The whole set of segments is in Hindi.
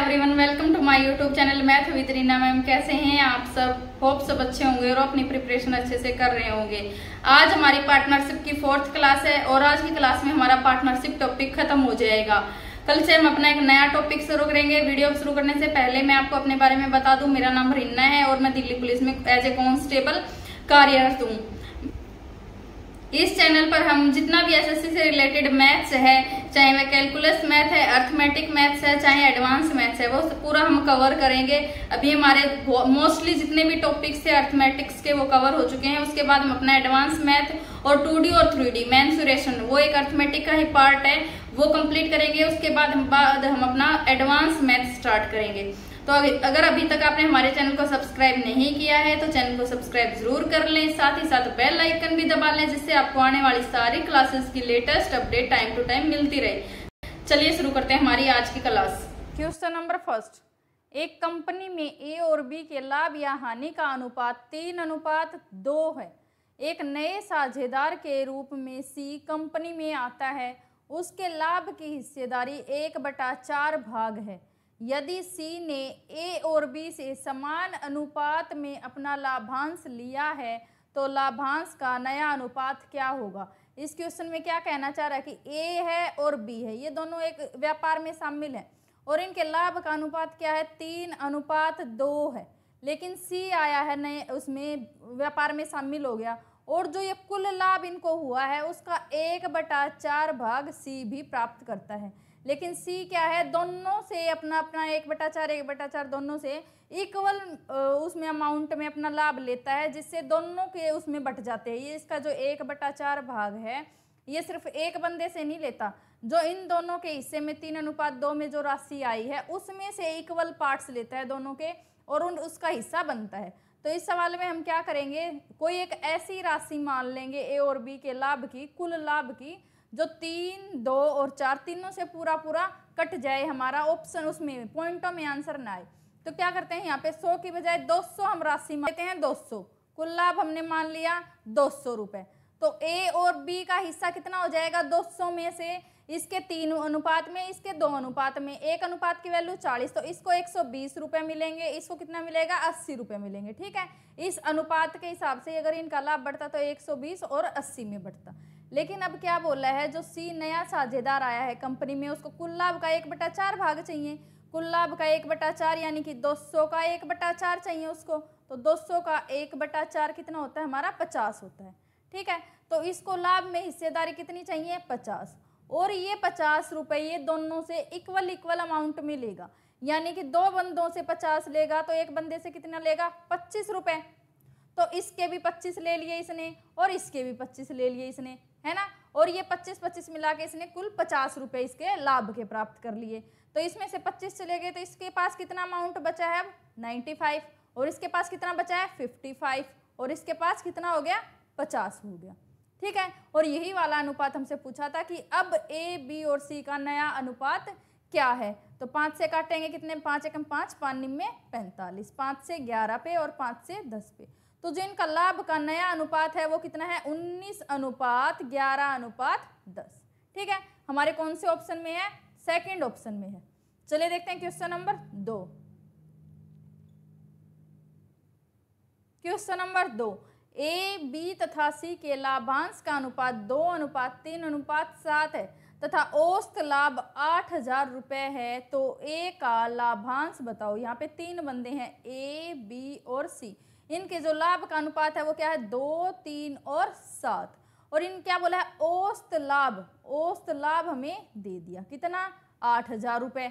everyone welcome to my YouTube channel math with Reena ma'am कैसे हैं आप सब होप सब अच्छे होंगे और अपनी प्रिपरेशन अच्छे से कर रहे होंगे आज हमारी पार्टनरशिप की फोर्थ क्लास है और आज की क्लास में हमारा पार्टनरशिप टॉपिक खत्म हो जाएगा कल से हम अपना एक नया टॉपिक शुरू करेंगे वीडियो शुरू करने से पहले मैं आपको अपने बारे में बता दू मेरा नाम रिन्ना है और मैं दिल्ली पुलिस में एज ए कॉन्स्टेबल कार्यरत हूँ इस चैनल पर हम जितना भी एसएससी से रिलेटेड मैथ्स है चाहे वह कैलकुलस मैथ है अर्थमेटिक मैथ्स है चाहे एडवांस मैथ्स है वो पूरा हम कवर करेंगे अभी हमारे मोस्टली जितने भी टॉपिक्स थे अर्थमेटिक्स के वो कवर हो चुके हैं उसके बाद हम अपना एडवांस मैथ और टू डी और थ्री डी वो एक अर्थमेटिक का ही पार्ट है वो कंप्लीट करेंगे उसके बाद हम अपना एडवांस मैथ स्टार्ट करेंगे तो अगर अभी तक आपने हमारे चैनल को सब्सक्राइब नहीं किया है तो चैनल को सब्सक्राइब जरूर कर लें साथ ही साथ बेल आइकन भी दबा लें जिससे आपको आने वाली सारी क्लासेस की latest update time to time मिलती रहे चलिए शुरू करते हैं हमारी आज की क्लास क्वेश्चन नंबर फर्स्ट एक कंपनी में ए और बी के लाभ या हानि का अनुपात तीन अनुपात दो है एक नए साझेदार के रूप में सी कंपनी में आता है उसके लाभ की हिस्सेदारी एक बटा चार भाग है यदि सी ने ए और बी से समान अनुपात में अपना लाभांश लिया है तो लाभांश का नया अनुपात क्या होगा इस क्वेश्चन में क्या कहना चाह रहा है कि ए है और बी है ये दोनों एक व्यापार में शामिल हैं और इनके लाभ का अनुपात क्या है तीन अनुपात दो है लेकिन सी आया है नए उसमें व्यापार में शामिल हो गया और जो ये कुल लाभ इनको हुआ है उसका एक बटा चार भाग सी भी प्राप्त करता है लेकिन सी क्या है दोनों से अपना अपना एक बटा चार एक बटा चार दोनों से इक्वल उसमें अमाउंट में अपना लाभ लेता है जिससे दोनों के उसमें बट जाते हैं ये इसका जो एक बटा चार भाग है ये सिर्फ एक बंदे से नहीं लेता जो इन दोनों के हिस्से में तीन अनुपात दो में जो राशि आई है उसमें से इक्वल पार्ट्स लेता है दोनों के और उन उसका हिस्सा बनता है तो इस सवाल में हम क्या करेंगे कोई एक ऐसी राशि मान लेंगे ए और बी के लाभ की कुल लाभ की जो तीन दो और चार तीनों से पूरा पूरा कट जाए हमारा ऑप्शन उसमें पॉइंटों में आंसर ना आए तो क्या करते हैं यहाँ पे सौ की बजाय दो सौ हम राशि लेते हैं दो सौ कुल लाभ हमने मान लिया दो सौ रुपए तो ए और बी का हिस्सा कितना हो जाएगा दो सौ में से इसके तीन अनुपात में इसके दो अनुपात में एक अनुपात की वैल्यू चालीस तो इसको एक सौ बीस रुपए मिलेंगे इसको कितना मिलेगा अस्सी रुपये मिलेंगे ठीक है इस अनुपात के हिसाब से अगर इनका लाभ बढ़ता तो एक सौ बीस और अस्सी में बढ़ता लेकिन अब क्या बोल रहा है जो सी नया साझेदार आया है कंपनी में उसको कुल लाभ का एक बटा चार भाग चाहिए कुल लाभ का एक बटा चार यानी कि 200 का एक बटा चार चाहिए उसको तो 200 का एक बटा चार कितना होता है हमारा 50 होता है ठीक है तो इसको लाभ में हिस्सेदारी कितनी चाहिए 50 और ये पचास रुपये दोनों से इक्वल इक्वल अमाउंट में लेगा यानी कि दो बंदों से पचास लेगा तो एक बंदे से कितना लेगा पच्चीस रुपये तो इसके भी पच्चीस ले लिए इसने और इसके भी पच्चीस ले लिए इसने है ना और ये 25-25 मिला के इसने कुल पचास रुपये इसके लाभ के प्राप्त कर लिए तो इसमें से 25 चले गए तो इसके पास कितना अमाउंट बचा है अब 95 और इसके पास कितना बचा है 55 और इसके पास कितना हो गया 50 हो गया ठीक है और यही वाला अनुपात हमसे पूछा था कि अब ए बी और सी का नया अनुपात क्या है तो पाँच से काटेंगे कितने पाँच एकम पाँच पानी में पैंतालीस पाँच से ग्यारह पे और पाँच से दस पे तो जिनका लाभ का नया अनुपात है वो कितना है 19 अनुपात 11 अनुपात 10 ठीक है हमारे कौन से ऑप्शन में है सेकंड ऑप्शन में है चलिए देखते हैं क्वेश्चन नंबर दो क्वेश्चन नंबर दो ए बी तथा सी के लाभांश का अनुपात दो अनुपात तीन अनुपात सात है तथा औस्त लाभ आठ हजार रुपये है तो ए का लाभांश बताओ यहाँ पे तीन बंदे हैं ए बी और सी इनके जो लाभ का अनुपात है वो क्या है दो तीन और सात और इन क्या बोला है औस्त लाभ औस्त लाभ हमें दे दिया कितना आठ हजार रुपये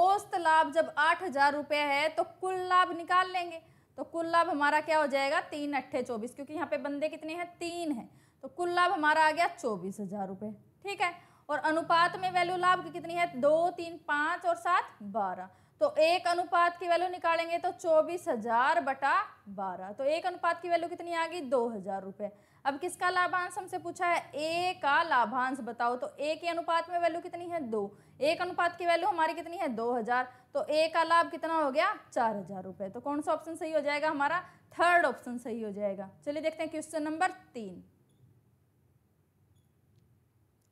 औस्त लाभ जब आठ हजार रुपये है तो कुल लाभ निकाल लेंगे तो कुल लाभ हमारा क्या हो जाएगा तीन अट्ठे चौबीस क्योंकि यहाँ पे बंदे कितने हैं तीन है तो कुल लाभ हमारा आ गया चौबीस हजार रुपये ठीक है और अनुपात में वैल्यू लाभ की कितनी है दो तीन पाँच और सात बारह तो एक अनुपात की वैल्यू निकालेंगे तो चौबीस हजार बटा बारह तो एक अनुपात की वैल्यू कितनी आ गई दो हजार रुपये अब किसका लाभांश हमसे पूछा है ए का लाभांश बताओ तो ए के अनुपात में वैल्यू कितनी है दो एक अनुपात की वैल्यू हमारी कितनी है दो हजार तो ए का लाभ कितना हो गया चार हजार रुपये तो कौन सा ऑप्शन सही हो जाएगा हमारा थर्ड ऑप्शन सही हो जाएगा चलिए देखते हैं क्वेश्चन नंबर तीन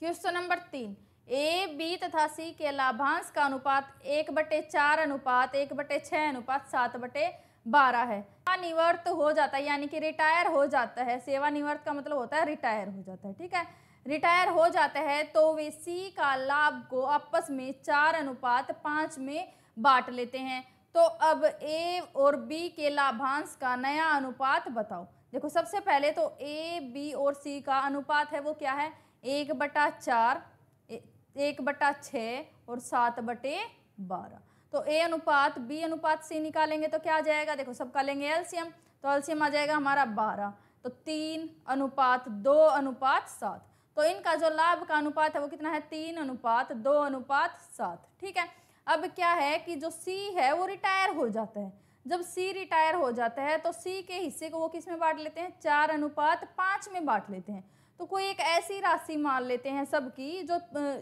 क्वेश्चन नंबर तीन ए बी तथा सी के लाभांश का अनुपात एक बटे चार अनुपात एक बटे छः अनुपात सात बटे बारह है सेवानिवृत्त हो जाता है यानी कि रिटायर हो जाता है सेवानिवृत्त का मतलब होता है रिटायर हो जाता है ठीक है रिटायर हो जाता है तो वे सी का लाभ को आपस में चार अनुपात पाँच में बांट लेते हैं तो अब ए और बी के लाभांश का नया अनुपात बताओ देखो सबसे पहले तो ए बी और सी का अनुपात है वो क्या है एक बटा चार एक बटा छ और सात बटे बारह तो ए अनुपात बी अनुपात सी निकालेंगे तो क्या आ जाएगा देखो सबका लेंगे एल्सियम तो एल्सियम आ जाएगा हमारा बारह तो तीन अनुपात दो अनुपात सात तो इनका जो लाभ का अनुपात है वो कितना है तीन अनुपात दो अनुपात सात ठीक है अब क्या है कि जो सी है वो रिटायर हो जाता है जब सी रिटायर हो जाता है तो सी के हिस्से को वो किस में बांट लेते हैं चार अनुपात पाँच में बांट लेते हैं तो कोई एक ऐसी राशि मान लेते हैं सबकी जो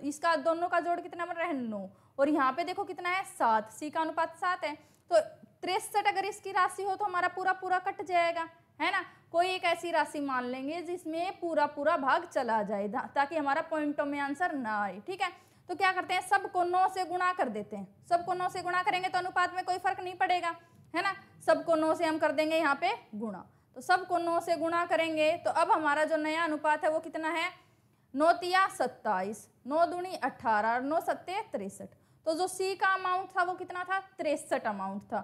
इसका दोनों का जोड़ कितना बन रहा है नौ और यहाँ पे देखो कितना है सात सी का अनुपात सात है तो तिरसठ अगर इसकी राशि हो तो हमारा पूरा पूरा कट जाएगा है ना कोई एक ऐसी राशि मान लेंगे जिसमें पूरा पूरा भाग चला जाए ताकि हमारा पॉइंटों में आंसर ना आए ठीक है तो क्या करते हैं सबको नौ से गुणा कर देते हैं सबको नौ से गुणा करेंगे तो अनुपात में कोई फर्क नहीं पड़ेगा है ना सबको नौ से हम कर देंगे यहाँ पे गुणा तो सब को नौ से गुणा करेंगे तो अब हमारा जो नया अनुपात है वो कितना है नौतिया सत्ताईस नौ दुणी अट्ठारह और नौ सत्ते तिरसठ तो जो सी का अमाउंट था वो कितना था तिरसठ अमाउंट था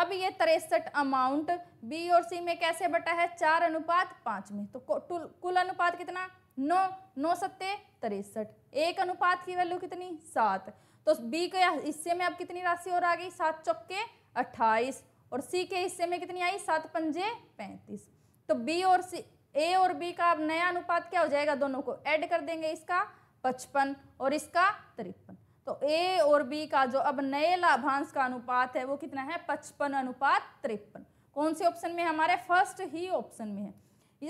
अब ये तिरसठ अमाउंट बी और सी में कैसे बटा है चार अनुपात पाँच में तो कुल अनुपात कितना नौ नौ सत्ते तिरसठ एक अनुपात की वैल्यू कितनी सात तो बी के हिस्से में अब कितनी राशि और आ गई सात चौके अट्ठाईस और सी के हिस्से में कितनी आई सात पंजे पैंतीस तो बी और सी ए और बी का अब नया अनुपात क्या हो जाएगा दोनों को ऐड कर देंगे इसका पचपन और इसका तिरपन तो ए और बी का जो अब नए लाभांश का अनुपात है वो कितना है पचपन अनुपात तिरपन कौन से ऑप्शन में हमारे फर्स्ट ही ऑप्शन में है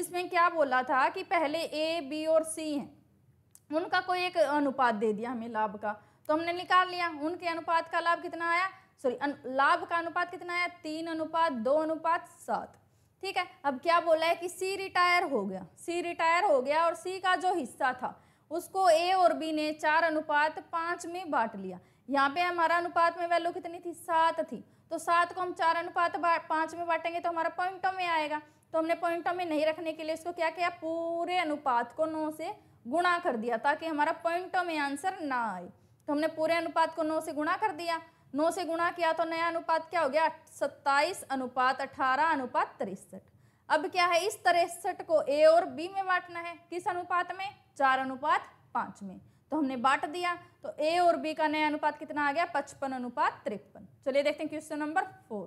इसमें क्या बोला था कि पहले ए बी और सी हैं उनका कोई एक अनुपात दे दिया हमें लाभ का तो हमने निकाल लिया उनके अनुपात का लाभ कितना आया सॉरी लाभ का अनुपात कितना आया तीन अनुपात दो अनुपात सात ठीक है अब क्या बोला है कि सी रिटायर हो गया सी रिटायर हो गया और सी का जो हिस्सा था उसको ए और बी ने चार अनुपात पाँच में बांट लिया यहाँ पे हमारा अनुपात में वैल्यू कितनी थी सात थी तो सात को हम चार अनुपात पाँच में बांटेंगे तो हमारा पॉइंटों में आएगा तो हमने पॉइंटों में नहीं रखने के लिए इसको क्या किया पूरे अनुपात को नौ से गुणा कर दिया ताकि हमारा पॉइंटों में आंसर ना आए तो हमने पूरे अनुपात को नौ से गुणा कर दिया नौ से गुणा किया तो नया अनुपात क्या हो गया सत्ताईस अनुपात अठारह अनुपात तिरसठ अब क्या है इस तिरसठ को ए और बी में बांटना है किस अनुपात में चार अनुपात पांच में तो हमने बांट दिया तो ए और बी का नया अनुपात कितना आ गया पचपन अनुपात तिरपन चलिए देखते हैं question number four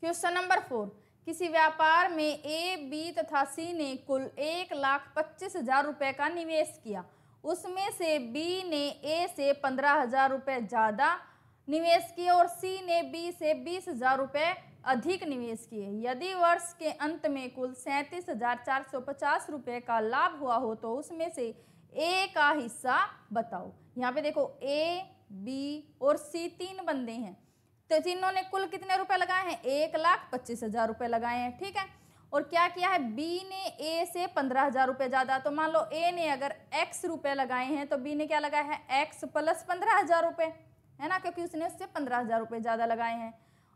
question number four किसी व्यापार में ए बी तथा सी ने कुल एक लाख पच्चीस हजार रुपए का निवेश किया उसमें से बी ने ए से पंद्रह हज़ार रुपये ज़्यादा निवेश किए और सी ने बी से बीस हज़ार रुपये अधिक निवेश किए यदि वर्ष के अंत में कुल सैंतीस हजार चार सौ पचास रुपये का लाभ हुआ हो तो उसमें से ए का हिस्सा बताओ यहाँ पे देखो ए बी और सी तीन बंदे हैं तो जिन्होंने कुल कितने रुपए लगाए हैं एक लाख पच्चीस हजार रुपये लगाए हैं ठीक है और क्या किया है बी ने ए से पंद्रह हज़ार रुपये ज़्यादा तो मान लो ए ने अगर एक्स रुपये लगाए हैं तो बी ने क्या लगाया है एक्स प्लस पंद्रह हज़ार रुपये है ना क्योंकि उसने उससे पंद्रह हज़ार रुपये ज़्यादा लगाए हैं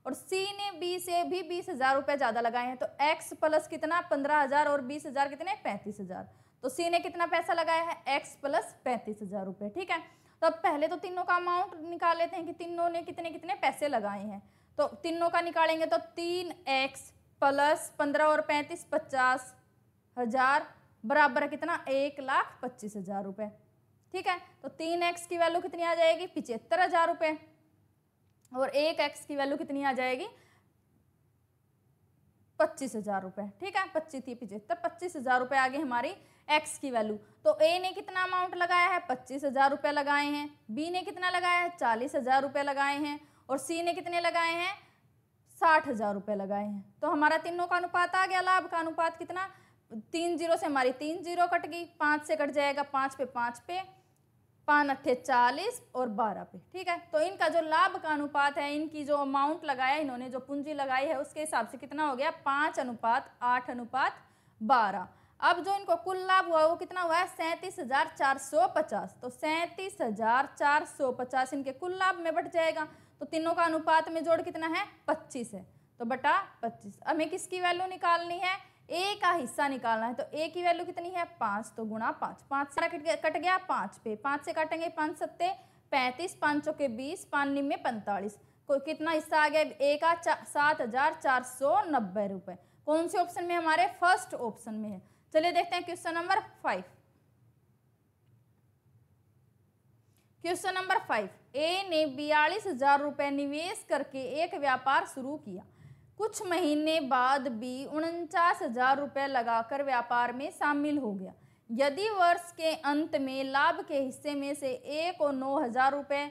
और सी ने बी से भी बीस हज़ार रुपये ज़्यादा लगाए हैं तो एक्स प्लस कितना पंद्रह हज़ार और बीस हज़ार कितने पैंतीस हज़ार तो सी ने कितना पैसा लगाया है एक्स प्लस पैंतीस हज़ार रुपये ठीक है तो अब पहले तो तीनों का अमाउंट निकाल लेते हैं कि तीनों ने कितने कितने पैसे लगाए हैं तो तीनों का निकालेंगे तो तीन एक्स प्लस पंद्रह और पैंतीस पचास हजार बराबर है कितना एक लाख पच्चीस हजार रुपये ठीक है तो तीन एक्स की वैल्यू कितनी आ जाएगी पिचहत्तर हजार रुपये और एक एक्स की वैल्यू कितनी आ जाएगी पच्चीस हजार रुपये ठीक है पच्चीस थी पिचहत्तर पच्चीस हजार रुपये आगे हमारी एक्स की वैल्यू तो ए ने कितना अमाउंट लगाया है पच्चीस हजार रुपये लगाए हैं बी ने कितना लगाया है चालीस हजार रुपये लगाए हैं और सी ने कितने लगाए हैं साठ हजार रुपये लगाए हैं तो हमारा तीनों का अनुपात आ गया लाभ का अनुपात कितना तीन जीरो से हमारी तीन जीरो कट गई पाँच से कट जाएगा पाँच पे पाँच पे पाँच अट्ठे चालीस और बारह पे ठीक है तो इनका जो लाभ का अनुपात है इनकी जो अमाउंट लगाया इन्होंने जो पूंजी लगाई है उसके हिसाब से कितना हो गया पाँच अनुपात आठ अनुपात बारह अब जो इनको कुल लाभ हुआ वो कितना हुआ है सैंतीस हजार चार सौ पचास तो सैंतीस हजार चार सौ पचास इनके कुल लाभ में बढ़ जाएगा तो तीनों का अनुपात में जोड़ कितना है पच्चीस है तो बटा पच्चीस हमें किसकी वैल्यू निकालनी है ए का हिस्सा निकालना है तो ए की वैल्यू कितनी है पाँच तो गुणा पाँच पाँच से कट गया पाँच पे पाँच से काटेंगे पाँच सत्ते पैंतीस पाँच चौके बीस पाँच निम्बे पैंतालीस कितना हिस्सा आ गया ए का सात हजार चार सौ नब्बे रुपये कौन से ऑप्शन में हमारे फर्स्ट ऑप्शन में है चलिए देखते हैं question number five question number five A ने बयालीस हजार रुपए निवेश करके एक व्यापार शुरू किया कुछ महीने बाद बी उनचास हजार रुपये लगाकर व्यापार में शामिल हो गया यदि वर्ष के अंत में लाभ के हिस्से में से ए को नौ हजार रुपये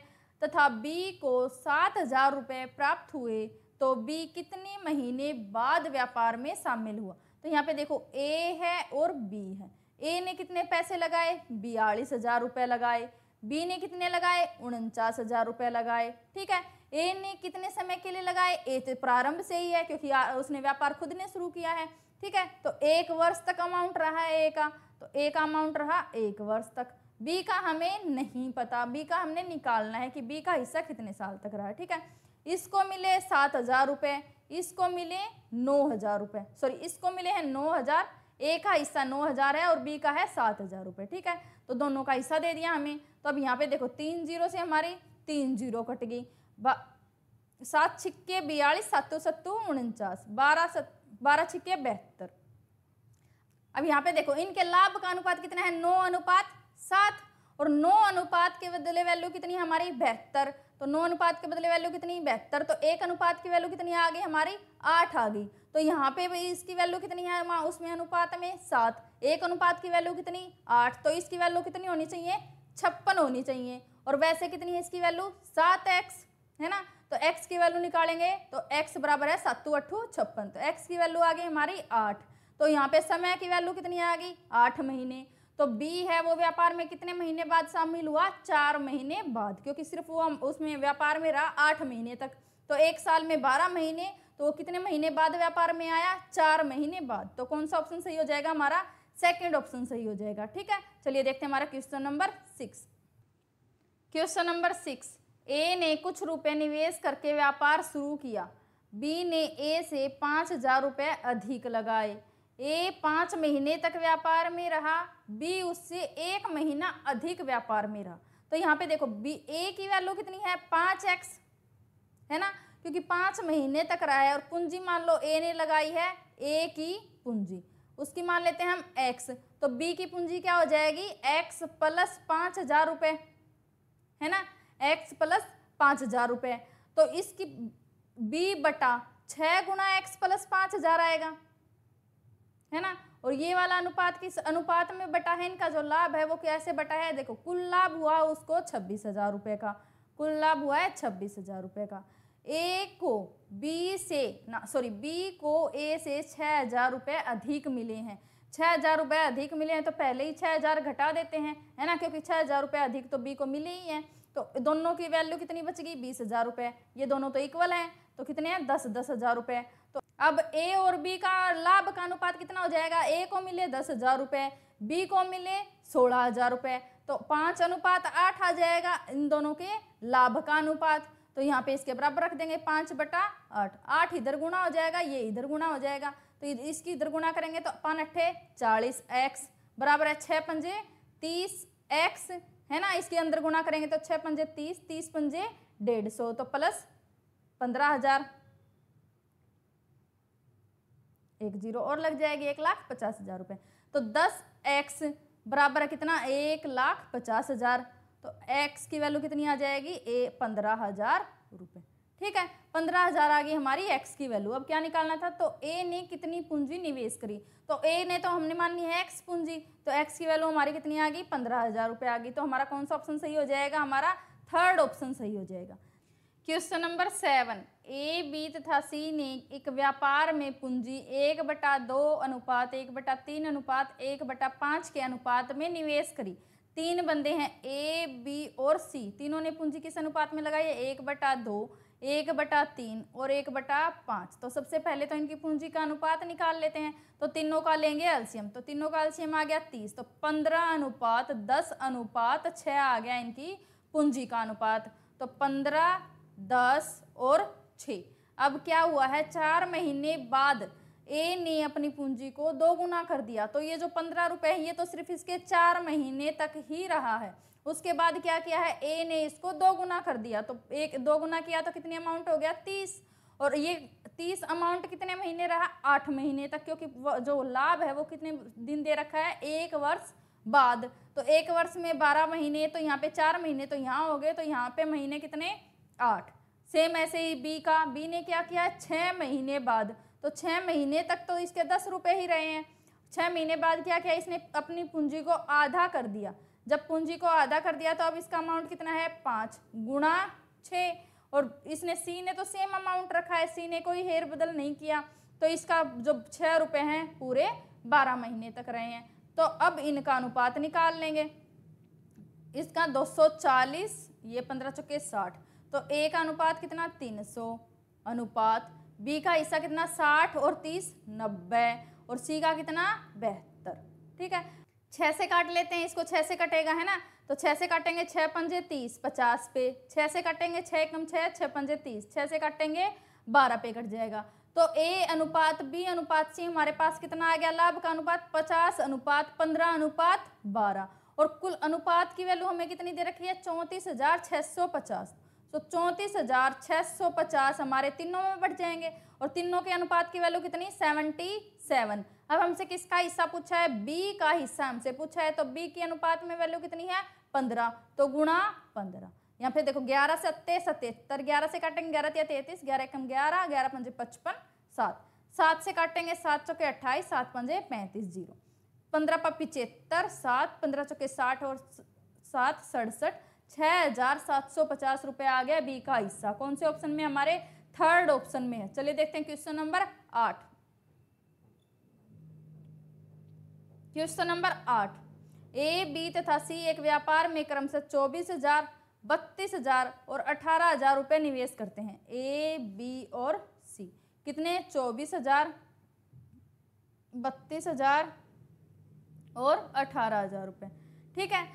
तथा बी को सात हजार रुपये प्राप्त हुए तो बी कितने महीने बाद व्यापार में शामिल हुआ तो यहाँ पे देखो ए है और बी है ए ने कितने पैसे लगाए बयालीस हजार रुपये लगाए बी ने कितने लगाए उनचास हजार रुपये लगाए ठीक है ए ने कितने समय के लिए लगाए ए तो प्रारंभ से ही है क्योंकि उसने व्यापार खुद ने शुरू किया है ठीक है तो एक वर्ष तक अमाउंट रहा है ए का तो ए का अमाउंट रहा एक वर्ष तक बी का हमें नहीं पता बी का हमने निकालना है कि बी का हिस्सा कितने साल तक रहा ठीक है इसको मिले सात हजार रुपये इसको मिले नौ हजार रुपये सॉरी इसको मिले हैं नौ हजार ए का हिस्सा नौ हज़ार है और बी का है सात हज़ार रुपये ठीक है तो दोनों का हिस्सा दे दिया हमें तो अब यहाँ पे देखो तीन जीरो से हमारी तीन जीरो कट गई सात छिक्के बयालीस सातों सत्तू उनचास बारह सत बारह छिक्के बहत्तर अब यहाँ पे देखो इनके लाभ का अनुपात कितना है नौ अनुपात सात और नौ अनुपात के बदले वैल्यू कितनी है हमारी बेहतर तो नौ अनुपात के बदले वैल्यू कितनी बेहतर तो एक अनुपात की वैल्यू कितनी आ गई हमारी आठ आ गई तो यहाँ पे भी इसकी वैल्यू कितनी है वहाँ उसमें अनुपात में सात एक अनुपात की वैल्यू कितनी आठ तो इसकी वैल्यू कितनी होनी चाहिए छप्पन होनी चाहिए और वैसे कितनी है इसकी वैल्यू सात एक्स है ना तो एक्स की वैल्यू निकालेंगे तो एक्स बराबर है सत्तू अट्ठू छप्पन तो एक्स की वैल्यू आ गई हमारी आठ तो यहाँ पे समय की वैल्यू कितनी आ गई आठ महीने तो बी है वो व्यापार में कितने महीने बाद शामिल हुआ चार महीने बाद क्योंकि सिर्फ वो उसमें व्यापार में रहा आठ महीने तक तो एक साल में बारह महीने तो वो कितने महीने बाद व्यापार में आया चार महीने बाद तो कौन सा ऑप्शन सही हो जाएगा हमारा सेकेंड ऑप्शन सही हो जाएगा ठीक है चलिए देखते हैं हमारा question number six question number six A ने कुछ रुपए निवेश करके व्यापार शुरू किया बी ने ए से पाँच हजार रुपये अधिक लगाए ए पाँच महीने तक व्यापार में रहा बी उससे एक महीना अधिक व्यापार में रहा तो यहाँ पे देखो बी ए की वैल्यू कितनी है पाँच एक्स है ना क्योंकि पाँच महीने तक रहा है और पूंजी मान लो ए ने लगाई है ए की पूंजी उसकी मान लेते हैं हम एक्स तो बी की पूंजी क्या हो जाएगी एक्स प्लस पाँच हजार रुपये है ना एक्स प्लस पाँच हजार रुपये तो इसकी बी बटा छः गुणा एक्स प्लस पाँच हजार आएगा है ना और ये वाला अनुपात किस अनुपात में बटा है इनका जो लाभ है वो कैसे बटा है देखो कुल लाभ हुआ उसको छब्बीस हज़ार रुपये का कुल लाभ हुआ है छब्बीस हज़ार रुपये का ए को बी से ना सॉरी बी को ए से छः हज़ार रुपये अधिक मिले हैं छः हज़ार रुपये अधिक मिले हैं तो पहले ही छः हज़ार घटा देते हैं है ना क्योंकि छः हज़ार रुपये अधिक तो बी को मिले ही हैं तो दोनों की वैल्यू कितनी बच गई बीस हज़ार रुपये ये दोनों तो इक्वल हैं तो कितने हैं दस दस हज़ार रुपये अब ए और बी का लाभ का अनुपात कितना हो जाएगा ए को मिले दस हजार रुपये बी को मिले सोलह हजार रुपये तो पाँच अनुपात आठ आ जाएगा इन दोनों के लाभ का अनुपात तो यहाँ पे इसके बराबर रख देंगे पाँच बटा आठ आठ इधर गुणा हो जाएगा ये इधर गुणा हो जाएगा तो इसकी इधर गुणा करेंगे तो पान अट्ठे चालीस एक्स बराबर है छः पंजे तीस एक्स है ना इसके अंदर गुणा करेंगे तो छः पंजे तीस तीस पंजे डेढ़ सौ तो प्लस पंद्रह हज़ार एक जीरो और लग जाएगी एक लाख पचास हज़ार रुपये तो दस एक्स बराबर है कितना एक लाख पचास हज़ार तो एक्स की वैल्यू कितनी आ जाएगी ए पंद्रह हज़ार रुपये ठीक है पंद्रह हज़ार आ गई हमारी एक्स की वैल्यू अब क्या निकालना था तो ए ने कितनी पूंजी निवेश करी तो ए ने तो हमने माननी है एक्स पूंजी तो एक्स की वैल्यू हमारी कितनी आ गई पंद्रह हज़ार रुपये आ गई तो हमारा कौन सा ऑप्शन सही हो जाएगा हमारा थर्ड ऑप्शन सही हो जाएगा question number seven A B तथा सी ने एक व्यापार में पूंजी एक बटा दो अनुपात एक बटा तीन अनुपात एक बटा पाँच के अनुपात में निवेश करी तीन बंदे हैं ए बी और सी तीनों ने पूंजी किस अनुपात में लगाई है एक बटा दो एक बटा तीन और एक बटा पाँच तो सबसे पहले तो इनकी पूंजी का अनुपात निकाल लेते हैं तो तीनों का लेंगे एल्सियम तो तीनों का एल्सियम आ गया तीस तो पंद्रह अनुपात दस अनुपात छः आ गया इनकी पूंजी का अनुपात तो पंद्रह दस और छ अब क्या हुआ है चार महीने बाद ए ने अपनी पूंजी को दो गुना कर दिया तो ये जो पंद्रह रुपए है ये तो सिर्फ इसके चार महीने तक ही रहा है उसके बाद क्या किया है ए ने इसको दो गुना कर दिया तो एक दो गुना किया तो कितने अमाउंट हो गया तीस और ये तीस अमाउंट कितने महीने रहा आठ महीने तक क्योंकि जो लाभ है वो कितने दिन दे रखा है एक वर्ष बाद तो एक वर्ष में बारह महीने तो यहाँ पे चार महीने तो यहाँ हो गए तो यहाँ पे महीने कितने आठ सेम ऐसे ही बी का बी ने क्या किया छः महीने बाद तो छः महीने तक तो इसके दस रुपये ही रहे हैं छः महीने बाद क्या किया इसने अपनी पूंजी को आधा कर दिया जब पूंजी को आधा कर दिया तो अब इसका अमाउंट कितना है पाँच गुणा छः और इसने सी ने तो सेम अमाउंट रखा है सी ने कोई हेयर बदल नहीं किया तो इसका जो छः रुपये हैं पूरे बारह महीने तक रहे हैं तो अब इनका अनुपात निकाल लेंगे इसका चालीस ये पंद्रह चौके साठ तो ए का अनुपात कितना 300 अनुपात बी का हिस्सा कितना 60 और 30 90 और सी का कितना बेहतर ठीक है छः से काट लेते हैं इसको छः से कटेगा है ना तो छः से काटेंगे छः पंजे तीस पचास पे छः से काटेंगे छः एकम छः छः पंजे तीस छः से काटेंगे बारह पे कट जाएगा तो ए अनुपात बी अनुपात सी हमारे पास कितना आ गया लाभ का अनुपात पचास अनुपात पंद्रह अनुपात बारह और कुल अनुपात की वैल्यू हमें कितनी दे रखी है चौंतीस हजार छः सौ पचास सो चौंतीस हजार छः सौ पचास हमारे तीनों में बढ़ जाएंगे और तीनों के अनुपात की वैल्यू कितनी सेवेंटी सेवन अब हमसे किसका हिस्सा पूछा है बी का हिस्सा हमसे पूछा है तो बी की अनुपात में वैल्यू कितनी है पंद्रह तो गुणा पंद्रह या फिर देखो ग्यारह सत्ते सतहत्तर ग्यारह से काटेंगे ग्यारह तिया तैतीस ग्यारह एकम ग्यारह ग्यारह पंजे पचपन सात सात से काटेंगे सात चौके अट्ठाईस सात पंजे पैंतीस जीरो पंद्रह पर पिचहत्तर सात पंद्रह चौके साठ और सात सड़सठ छः हजार सात सौ पचास रुपये आ गया बी का हिस्सा कौन से ऑप्शन में हमारे थर्ड ऑप्शन में है चलिए देखते हैं क्वेश्चन नंबर आठ क्वेश्चन नंबर आठ ए बी तथा सी एक व्यापार में क्रमशः चौबीस हजार बत्तीस हजार और अठारह हजार रुपये निवेश करते हैं ए बी और सी कितने चौबीस हजार बत्तीस हजार और अठारह हजार रुपये ठीक है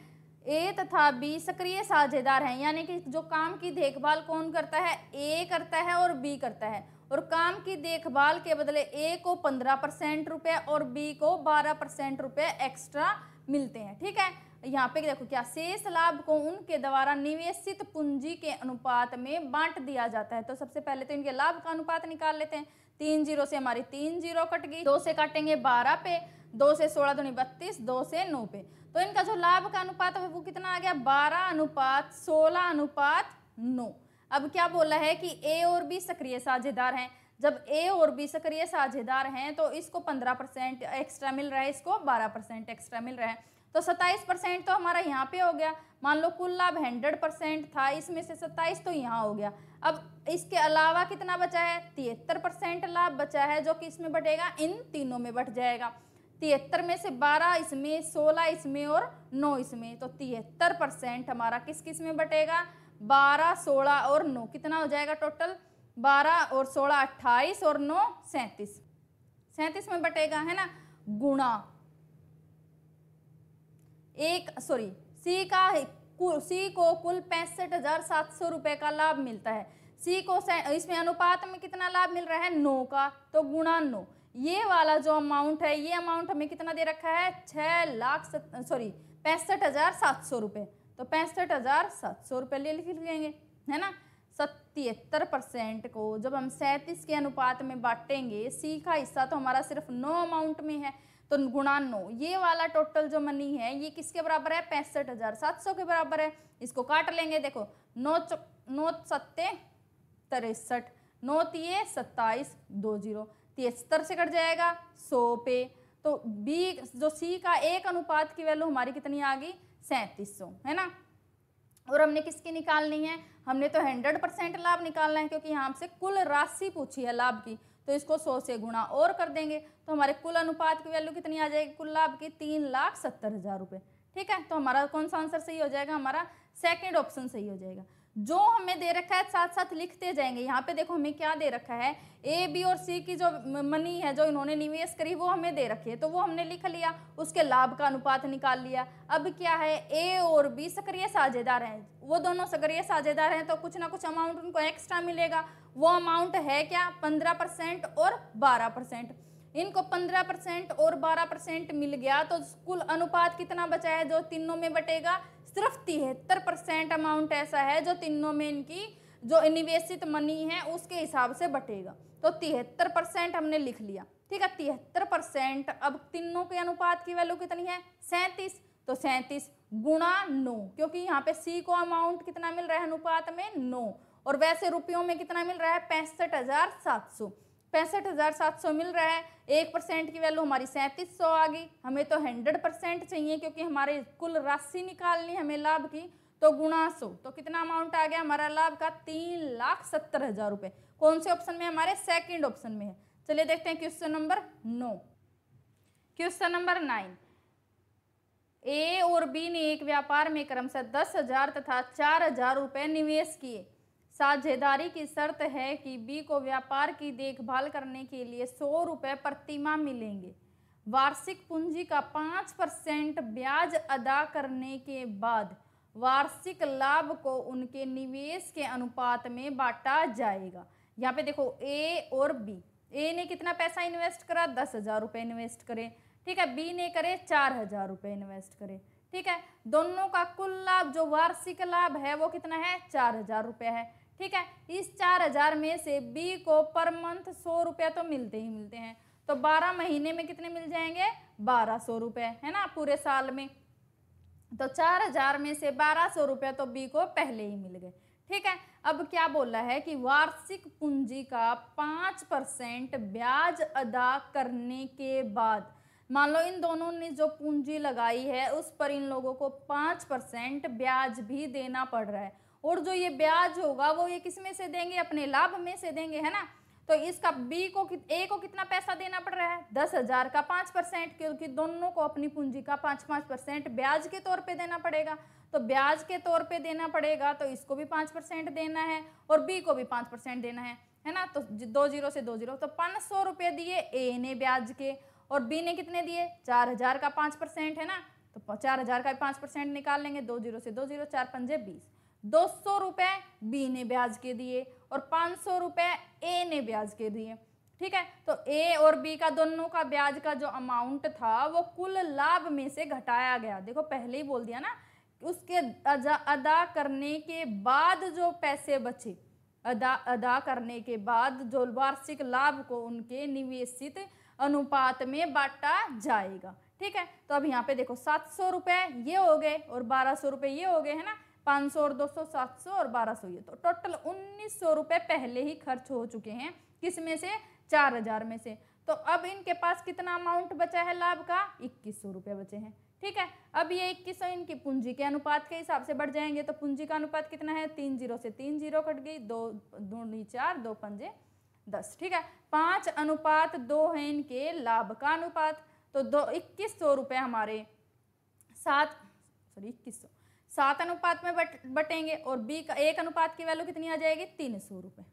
ए तथा बी सक्रिय साझेदार हैं यानी कि जो काम की देखभाल कौन करता है ए करता है और बी करता है और काम की देखभाल के बदले ए को पंद्रह परसेंट रुपये और बी को बारह परसेंट रुपये एक्स्ट्रा मिलते हैं ठीक है यहाँ पे देखो क्या शेष लाभ को उनके द्वारा निवेशित पूंजी के अनुपात में बांट दिया जाता है तो सबसे पहले तो इनके लाभ का अनुपात निकाल लेते हैं तीन जीरो से हमारी तीन जीरो कट गई दो से काटेंगे बारह पे दो से सोलह दो बत्तीस दो से नौ पे तो इनका जो लाभ का अनुपात है वो कितना आ गया बारह अनुपात सोलह अनुपात नौ अब क्या बोला है कि ए और बी सक्रिय साझेदार हैं जब ए और बी सक्रिय साझेदार हैं तो इसको पंद्रह परसेंट एक्स्ट्रा मिल रहा है इसको बारह परसेंट एक्स्ट्रा मिल रहा है तो सत्ताईस परसेंट तो हमारा यहाँ पे हो गया मान लो कुल लाभ हंड्रेड परसेंट था इसमें से सत्ताईस तो यहाँ हो गया अब इसके अलावा कितना बचा है तिहत्तर परसेंट लाभ बचा है जो कि इसमें बटेगा इन तीनों में बट जाएगा तिहत्तर में से बारह इसमें सोलह इसमें और नौ इसमें तो तिहत्तर परसेंट हमारा किस किस में बटेगा बारह सोलह और नौ कितना हो जाएगा टोटल बारह और सोलह अट्ठाईस और नौ सैंतीस सैंतीस में बटेगा है ना गुणा एक सॉरी सी का सी को कुल पैंसठ हजार सात सौ रुपए का लाभ मिलता है सी को इसमें अनुपात में कितना लाभ मिल रहा है नौ का तो गुणा नौ ये वाला जो अमाउंट है ये अमाउंट हमें कितना दे रखा है छ लाख सॉरी पैंसठ हज़ार सात सौ रुपये तो पैंसठ हज़ार सात सौ रुपये ले लिख लेंगे है ना सत्तिहत्तर परसेंट को जब हम सैंतीस के अनुपात में बांटेंगे सी का हिस्सा तो हमारा सिर्फ नौ अमाउंट में है तो गुणा नौ ये वाला टोटल जो मनी है ये किसके बराबर है पैंसठ हज़ार सात सौ के बराबर है इसको काट लेंगे देखो नौ नौ सत्ते तिरसठ नौ तीय सत्ताईस दो जीरो तिहत्तर से कट जाएगा सौ पे तो बी जो सी का एक अनुपात की वैल्यू हमारी कितनी आ गई सैंतीस सौ है ना और हमने किसकी निकालनी है हमने तो हंड्रेड परसेंट लाभ निकालना है क्योंकि यहाँ से कुल राशि पूछी है लाभ की तो इसको सौ से गुणा और कर देंगे तो हमारे कुल अनुपात की वैल्यू कितनी आ जाएगी कुल लाभ की तीन लाख सत्तर हज़ार रुपये ठीक है तो हमारा कौन सा आंसर सही हो जाएगा हमारा सेकेंड ऑप्शन सही हो जाएगा जो हमें दे रखा है साथ साथ लिखते जाएंगे यहाँ पे देखो हमें क्या दे रखा है ए बी और सी की जो मनी है जो इन्होंने निवेश करी वो हमें दे रखी है तो वो हमने लिख लिया उसके लाभ का अनुपात निकाल लिया अब क्या है ए और बी सक्रिय साझेदार हैं वो दोनों सक्रिय साझेदार हैं तो कुछ ना कुछ अमाउंट उनको एक्स्ट्रा मिलेगा वो अमाउंट है क्या पंद्रह परसेंट और बारह परसेंट इनको 15 परसेंट और 12 परसेंट मिल गया तो कुल अनुपात कितना बचा है जो तीनों में बटेगा सिर्फ तिहत्तर परसेंट अमाउंट ऐसा है जो तीनों में इनकी जो निवेशित मनी है उसके हिसाब से बटेगा तो तिहत्तर परसेंट हमने लिख लिया ठीक है तिहत्तर परसेंट अब तीनों के अनुपात की वैल्यू कितनी है सैंतीस तो सैंतीस गुणा नौ क्योंकि यहाँ पे सी को अमाउंट कितना मिल रहा है अनुपात में नौ और वैसे रुपयों में कितना मिल रहा है पैंसठ हजार सात सौ पैंसठ हज़ार सात सौ मिल रहा है एक परसेंट की वैल्यू हमारी सैंतीस सौ आ गई हमें तो हंड्रेड परसेंट चाहिए क्योंकि हमारे कुल राशि निकालनी हमें लाभ की तो गुणा सौ तो कितना अमाउंट आ गया हमारा लाभ का तीन लाख सत्तर हज़ार रुपये कौन से ऑप्शन में हमारे सेकंड ऑप्शन में है चलिए देखते हैं क्वेश्चन नंबर नौ क्वेश्चन नंबर नाइन ए और बी ने एक व्यापार में क्रमशः दस हजार तथा चार हजार रुपये निवेश किए साझेदारी की शर्त है कि बी को व्यापार की देखभाल करने के लिए सौ रुपये प्रतिमा मिलेंगे वार्षिक पूंजी का पाँच परसेंट ब्याज अदा करने के बाद वार्षिक लाभ को उनके निवेश के अनुपात में बांटा जाएगा यहाँ पे देखो ए और बी ए ने कितना पैसा इन्वेस्ट करा दस हज़ार रुपये इन्वेस्ट करें ठीक है बी ने करे चार हज़ार रुपये इन्वेस्ट करें ठीक है दोनों का कुल लाभ जो वार्षिक लाभ है वो कितना है चार हज़ार रुपये है ठीक है इस चार हजार में से बी को पर मंथ सौ रुपया तो मिलते ही मिलते हैं तो बारह महीने में कितने मिल जाएंगे बारह सौ रुपये है ना पूरे साल में तो चार हजार में से बारह सौ रुपये तो बी को पहले ही मिल गए ठीक है अब क्या बोला है कि वार्षिक पूंजी का पाँच परसेंट ब्याज अदा करने के बाद मान लो इन दोनों ने जो पूंजी लगाई है उस पर इन लोगों को पाँच परसेंट ब्याज भी देना पड़ रहा है और जो ये ब्याज होगा वो ये किस में से देंगे अपने लाभ में से देंगे है ना तो इसका बी को ए को कितना पैसा देना पड़ रहा है दस हजार का पांच परसेंट क्योंकि दोनों को अपनी पूंजी का पांच पांच परसेंट ब्याज के तौर पे देना पड़ेगा तो ब्याज के तौर पे देना पड़ेगा तो इसको भी पांच परसेंट देना है और बी को भी पांच परसेंट देना है है ना तो दो जीरो से दो जीरो तो पांच सौ दिए ए ने ब्याज के और बी ने कितने दिए चार का पांच है ना तो चार का पांच निकाल लेंगे दो जीरो से दो जीरो चार पंजे बीस दो सौ रुपये बी ने ब्याज के दिए और पाँच सौ रुपये ए ने ब्याज के दिए ठीक है तो ए और बी का दोनों का ब्याज का जो अमाउंट था वो कुल लाभ में से घटाया गया देखो पहले ही बोल दिया ना उसके अदा करने के बाद जो पैसे बचे अदा अदा करने के बाद जो वार्षिक लाभ को उनके निवेशित अनुपात में बांटा जाएगा ठीक है तो अब यहाँ पे देखो सात सौ रुपये ये हो गए और बारह सौ रुपये ये हो गए है ना 500 और 200 700 और 1200 ये तो टोटल उन्नीस सौ रुपये पहले ही खर्च हो चुके हैं किस में से चार हजार में से तो अब इनके पास कितना अमाउंट बचा है लाभ का इक्कीस सौ रुपये बचे हैं ठीक है अब ये इक्कीस सौ इनकी पूंजी के अनुपात के हिसाब से बढ़ जाएंगे तो पूंजी का अनुपात कितना है तीन जीरो से तीन जीरो कट गई दो दूनी चार दो पंजे दस ठीक है पाँच अनुपात दो है इनके लाभ का अनुपात तो दो इक्कीस सौ रुपये हमारे सात सॉरी इक्कीस सौ सात अनुपात में बट बटेंगे और बी का एक अनुपात की वैल्यू कितनी आ जाएगी तीन सौ रुपये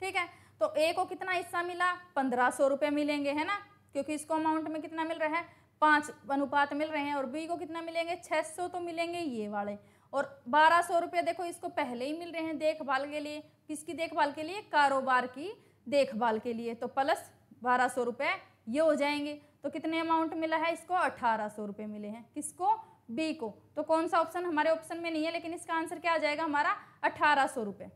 ठीक है तो ए को कितना हिस्सा मिला पंद्रह सौ रुपये मिलेंगे है ना क्योंकि इसको अमाउंट में कितना मिल रहा है पाँच अनुपात मिल रहे हैं और बी को कितना मिलेंगे छः सौ तो मिलेंगे ये वाले और बारह सौ रुपये देखो इसको पहले ही मिल रहे हैं देखभाल के लिए किसकी देखभाल के लिए कारोबार की देखभाल के लिए तो प्लस बारह सौ रुपये ये हो जाएंगे तो कितने अमाउंट मिला है इसको अठारह सौ रुपये मिले हैं किसको बी को तो कौन सा ऑप्शन हमारे ऑप्शन में नहीं है लेकिन इसका आंसर क्या आ जाएगा हमारा अठारह सौ रुपये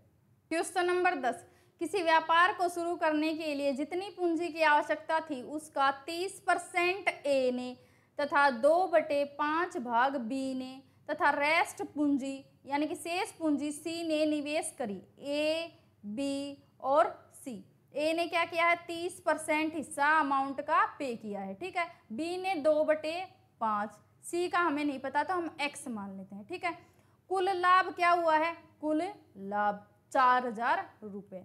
क्वेश्चन नंबर दस किसी व्यापार को शुरू करने के लिए जितनी पूंजी की आवश्यकता थी उसका तीस परसेंट ए ने तथा दो बटे पाँच भाग बी ने तथा रेस्ट पूंजी यानी कि शेष पूंजी सी ने निवेश करी ए बी और सी ए ने क्या किया है तीस परसेंट हिस्सा अमाउंट का पे किया है ठीक है बी ने दो बटे पाँच सी का हमें नहीं पता तो हम एक्स मान लेते हैं ठीक है कुल लाभ क्या हुआ है कुल लाभ चार हजार रुपये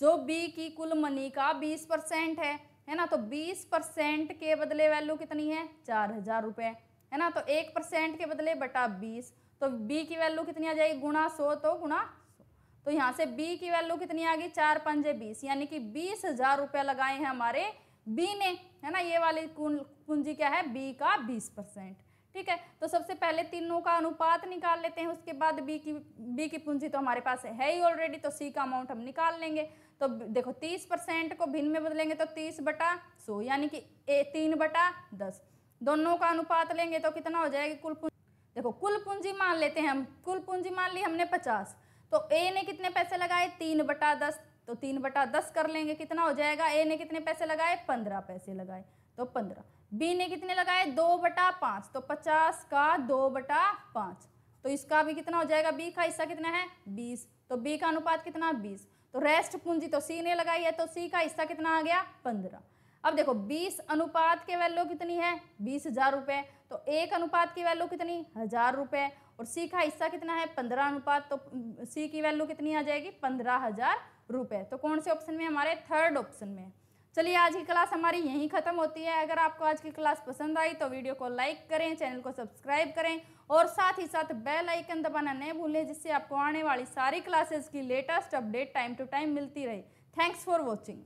जो बी की कुल मनी का बीस परसेंट है है ना तो बीस परसेंट के बदले वैल्यू कितनी है चार हजार रुपये है ना तो एक परसेंट के बदले बटा बीस तो बी की वैल्यू कितनी आ जाएगी गुणा सो तो गुणा सो तो यहाँ से बी की वैल्यू कितनी आ गई चार पंजे बीस यानी कि बीस हजार रुपये लगाए हैं हमारे बी ने है ना ये वाली कुंजी क्या है बी का बीस परसेंट ठीक है तो सबसे पहले तीनों का अनुपात निकाल लेते हैं उसके बाद बी की बी की पूंजी तो हमारे पास है ही ऑलरेडी तो सी का अमाउंट हम निकाल लेंगे तो देखो तीस परसेंट को भिन्न में बदलेंगे तो तीस बटा सौ यानी कि ए तीन बटा दस दोनों का अनुपात लेंगे तो कितना हो जाएगी कुल पूंजी देखो कुल पूंजी मान लेते हैं हम कुल पूंजी मान ली हमने पचास तो ए ने कितने पैसे लगाए तीन बटा दस तो तीन बटा दस कर लेंगे कितना हो जाएगा ए ने कितने पैसे लगाए पंद्रह पैसे लगाए तो पंद्रह बी ने कितने लगाए दो बटा पाँच तो पचास का दो बटा पाँच तो इसका भी कितना हो जाएगा बी का हिस्सा कितना है बीस तो बी का अनुपात कितना बीस तो रेस्ट पूंजी तो सी ने लगाई है तो सी का हिस्सा कितना आ गया पंद्रह अब देखो बीस अनुपात के वैल्यू कितनी है बीस हजार रुपये तो एक अनुपात की वैल्यू कितनी हजार रुपये और सी का हिस्सा कितना है पंद्रह अनुपात तो सी की वैल्यू कितनी आ जाएगी पंद्रह हजार रुपये तो कौन से ऑप्शन में हमारे थर्ड ऑप्शन में चलिए आज की क्लास हमारी यहीं ख़त्म होती है अगर आपको आज की क्लास पसंद आई तो वीडियो को लाइक करें चैनल को सब्सक्राइब करें और साथ ही साथ बेल आइकन दबाना नहीं भूलें जिससे आपको आने वाली सारी क्लासेस की latest update time to time मिलती रहे थैंक्स फॉर वॉचिंग